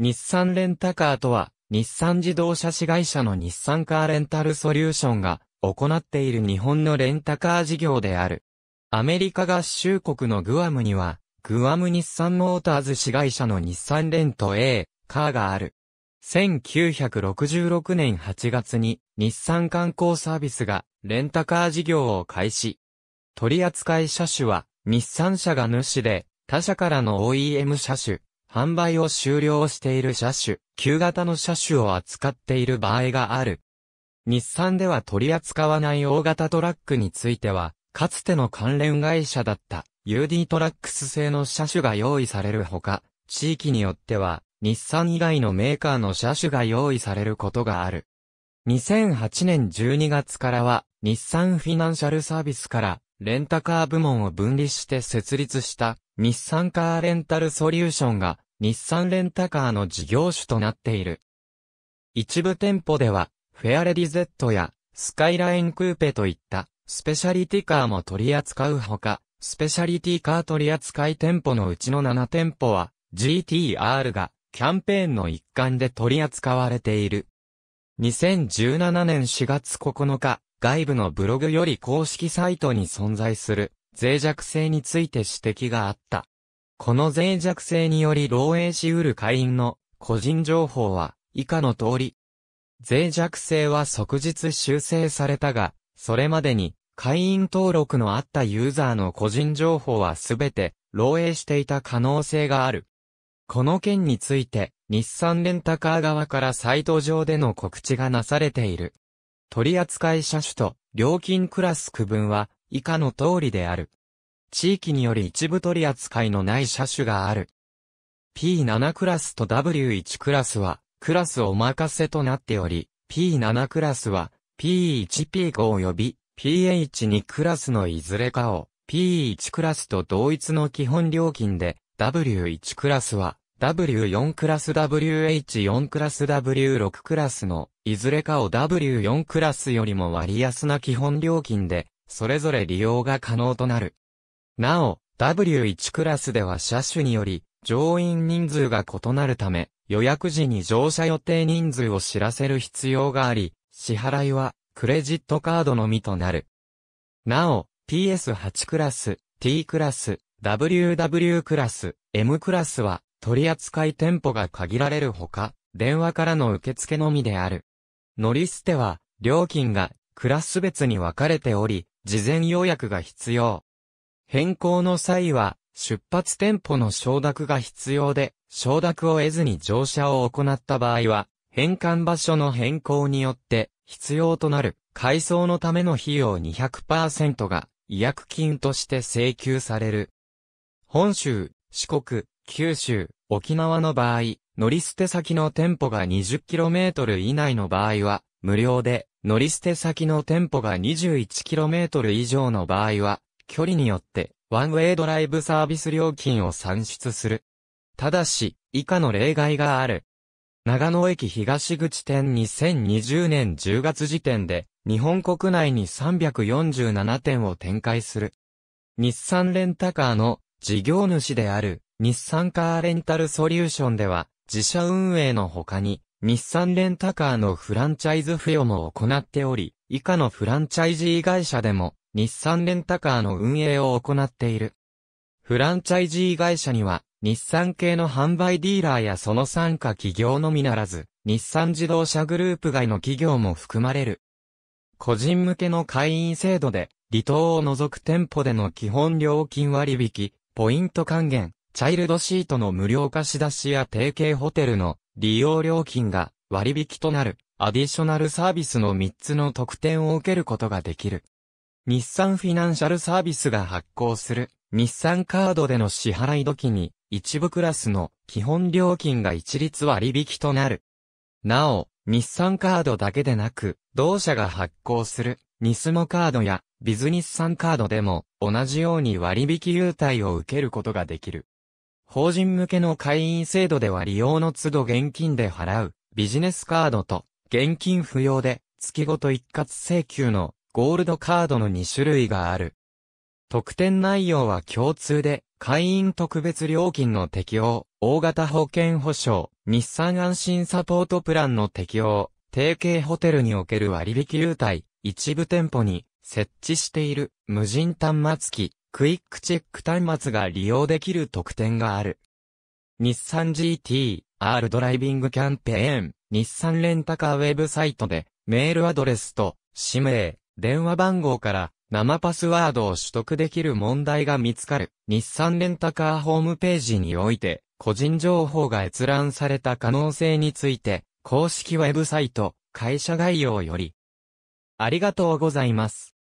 日産レンタカーとは、日産自動車市会社の日産カーレンタルソリューションが行っている日本のレンタカー事業である。アメリカ合衆国のグアムには、グアム日産モーターズ市会社の日産レント A カーがある。1966年8月に日産観光サービスがレンタカー事業を開始。取扱車種は日産車が主で他社からの OEM 車種、販売を終了している車種、旧型の車種を扱っている場合がある。日産では取り扱わない大型トラックについては、かつての関連会社だった UD トラックス製の車種が用意されるほか、地域によっては、日産以外のメーカーの車種が用意されることがある。2008年12月からは、日産フィナンシャルサービスから、レンタカー部門を分離して設立した、日産カーレンタルソリューションが、日産レンタカーの事業主となっている。一部店舗では、フェアレディ Z やスカイラインクーペといったスペシャリティカーも取り扱うほか、スペシャリティカー取り扱い店舗のうちの7店舗は GTR がキャンペーンの一環で取り扱われている。2017年4月9日、外部のブログより公式サイトに存在する脆弱性について指摘があった。この脆弱性により漏洩しうる会員の個人情報は以下の通り。脆弱性は即日修正されたが、それまでに会員登録のあったユーザーの個人情報はすべて漏洩していた可能性がある。この件について、日産レンタカー側からサイト上での告知がなされている。取扱車種と料金クラス区分は以下の通りである。地域により一部取り扱いのない車種がある。P7 クラスと W1 クラスは、クラスお任せとなっており、P7 クラスは、P1P5 及び PH2 クラスのいずれかを P1 クラスと同一の基本料金で、W1 クラスは W4 クラス WH4 クラス W6 クラスのいずれかを W4 クラスよりも割安な基本料金で、それぞれ利用が可能となる。なお、W1 クラスでは車種により、乗員人数が異なるため、予約時に乗車予定人数を知らせる必要があり、支払いは、クレジットカードのみとなる。なお、PS8 クラス、T クラス、WW クラス、M クラスは、取扱店舗が限られるほか、電話からの受付のみである。乗り捨ては、料金が、クラス別に分かれており、事前予約が必要。変更の際は、出発店舗の承諾が必要で、承諾を得ずに乗車を行った場合は、変換場所の変更によって、必要となる、改装のための費用200%が、違約金として請求される。本州、四国、九州、沖縄の場合、乗り捨て先の店舗が 20km 以内の場合は、無料で、乗り捨て先の店舗が 21km 以上の場合は、距離によって、ワンウェイドライブサービス料金を算出する。ただし、以下の例外がある。長野駅東口店2020年10月時点で、日本国内に347店を展開する。日産レンタカーの事業主である日産カーレンタルソリューションでは、自社運営の他に、日産レンタカーのフランチャイズ付与も行っており、以下のフランチャイジー会社でも、日産レンタカーの運営を行っている。フランチャイジー会社には、日産系の販売ディーラーやその参加企業のみならず、日産自動車グループ外の企業も含まれる。個人向けの会員制度で、離島を除く店舗での基本料金割引、ポイント還元、チャイルドシートの無料貸し出しや提携ホテルの利用料金が割引となるアディショナルサービスの3つの特典を受けることができる。日産フィナンシャルサービスが発行する日産カードでの支払い時に一部クラスの基本料金が一律割引となる。なお、日産カードだけでなく、同社が発行するニスモカードやビズニスサンカードでも同じように割引優待を受けることができる。法人向けの会員制度では利用の都度現金で払うビジネスカードと現金不要で月ごと一括請求のゴールドカードの2種類がある。特典内容は共通で、会員特別料金の適用、大型保険保証、日産安心サポートプランの適用、提携ホテルにおける割引優待、一部店舗に設置している無人端末機、クイックチェック端末が利用できる特典がある。日産 GT、R ドライビングキャンペーン、日産レンタカーウェブサイトで、メールアドレスと、氏名、電話番号から生パスワードを取得できる問題が見つかる。日産レンタカーホームページにおいて、個人情報が閲覧された可能性について、公式ウェブサイト、会社概要より。ありがとうございます。